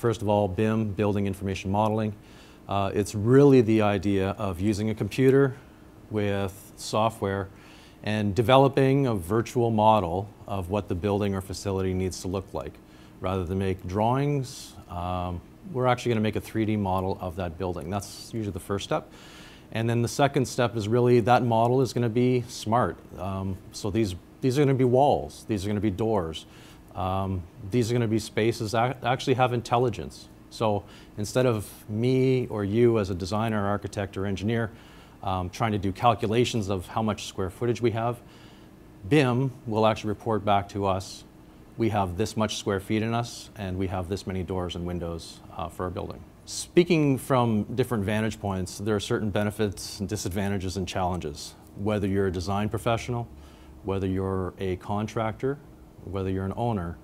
First of all, BIM, Building Information Modeling. Uh, it's really the idea of using a computer with software and developing a virtual model of what the building or facility needs to look like. Rather than make drawings, um, we're actually going to make a 3D model of that building. That's usually the first step. And then the second step is really that model is going to be smart. Um, so these, these are going to be walls, these are going to be doors. Um, these are going to be spaces that actually have intelligence. So instead of me or you as a designer, architect, or engineer um, trying to do calculations of how much square footage we have, BIM will actually report back to us, we have this much square feet in us and we have this many doors and windows uh, for our building. Speaking from different vantage points, there are certain benefits and disadvantages and challenges. Whether you're a design professional, whether you're a contractor whether you're an owner,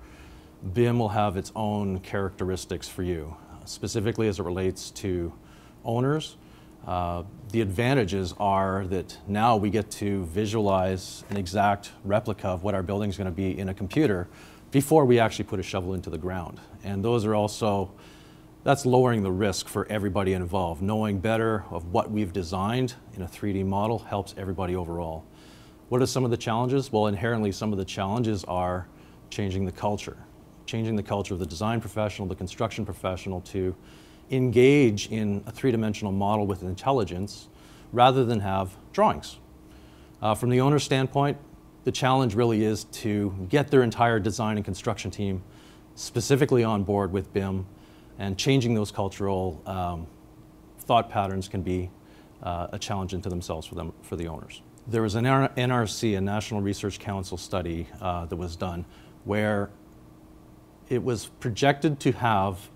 BIM will have its own characteristics for you, specifically as it relates to owners. Uh, the advantages are that now we get to visualize an exact replica of what our building is going to be in a computer before we actually put a shovel into the ground. And those are also, that's lowering the risk for everybody involved. Knowing better of what we've designed in a 3D model helps everybody overall. What are some of the challenges? Well, inherently, some of the challenges are changing the culture, changing the culture of the design professional, the construction professional to engage in a three-dimensional model with intelligence rather than have drawings. Uh, from the owner's standpoint, the challenge really is to get their entire design and construction team specifically on board with BIM and changing those cultural um, thought patterns can be uh, a challenge into themselves for them for the owners. There was an NRC, a National Research Council study uh, that was done where it was projected to have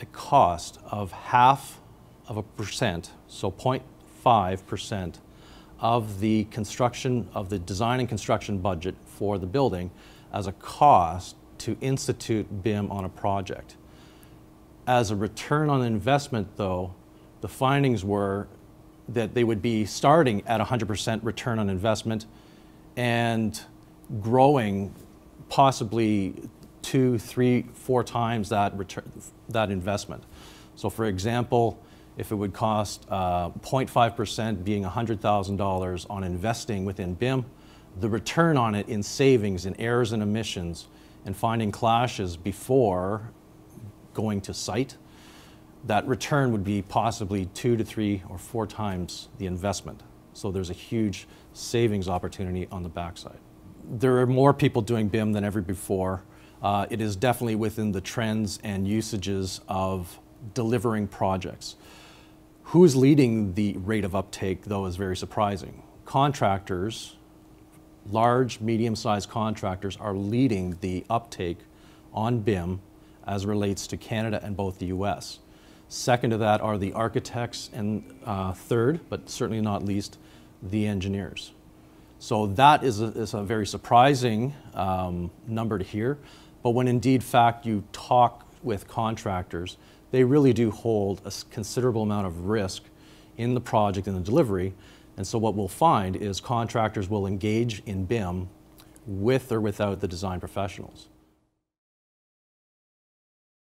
a cost of half of a percent, so 0.5 percent of the construction of the design and construction budget for the building as a cost to institute BIM on a project. As a return on investment though, the findings were that they would be starting at 100% return on investment and growing possibly two, three, four times that, return, that investment. So, for example, if it would cost 0.5% uh, being $100,000 on investing within BIM, the return on it in savings, in errors and emissions, and finding clashes before going to site that return would be possibly two to three or four times the investment. So there's a huge savings opportunity on the backside. There are more people doing BIM than ever before. Uh, it is definitely within the trends and usages of delivering projects. Who is leading the rate of uptake, though, is very surprising. Contractors, large, medium sized contractors, are leading the uptake on BIM as relates to Canada and both the US. Second to that are the architects, and uh, third, but certainly not least, the engineers. So that is a, is a very surprising um, number to hear, but when indeed fact you talk with contractors, they really do hold a considerable amount of risk in the project and the delivery. And so what we'll find is contractors will engage in BIM with or without the design professionals.